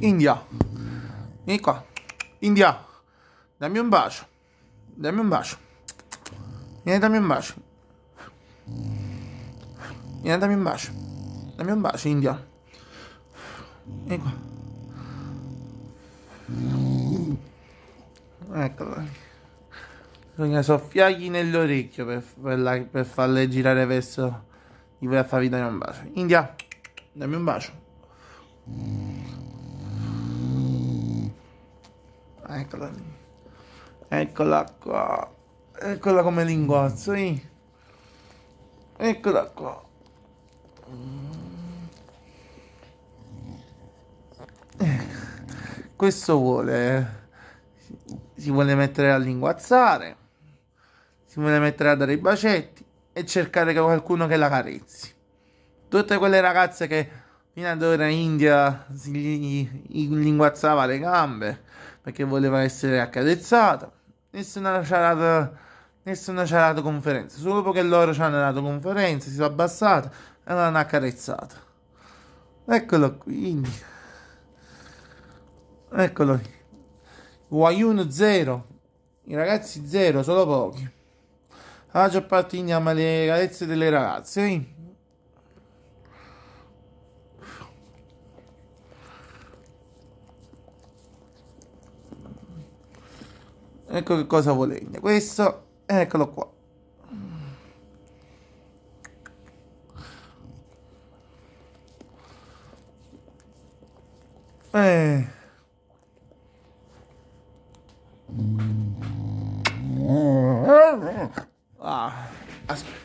India, vieni qua, India, dammi un bacio, dammi un bacio, vieni dammi un bacio, vieni dammi un bacio, dammi un bacio India, vieni qua, eccola. Bisogna soffiargli nell'orecchio per, per, la, per, farle girare verso di voler farvi dare un bacio. India, dammi un bacio. eccola lì. Eccola qua. Eccola come linguazzo, eh. Eccola qua. Ecco. Questo vuole... Si vuole mettere a linguazzare. Si vuole mettere a dare i bacetti. E cercare qualcuno che la carezzi. Tutte quelle ragazze che fino ad ora in India si linguazzava le gambe perché voleva essere accarezzata. Nessuna ciarata, nessuna ciarata conferenza. Solo perché loro ci hanno dato conferenza, si sono abbassati e l'hanno accarezzata. Eccolo qui. Eccolo qui. Guayun 0. I ragazzi 0, solo pochi. La maggior già partiamo alle carezze delle ragazze. Eh? ecco che cosa volete questo eccolo qua eh. ah. aspetta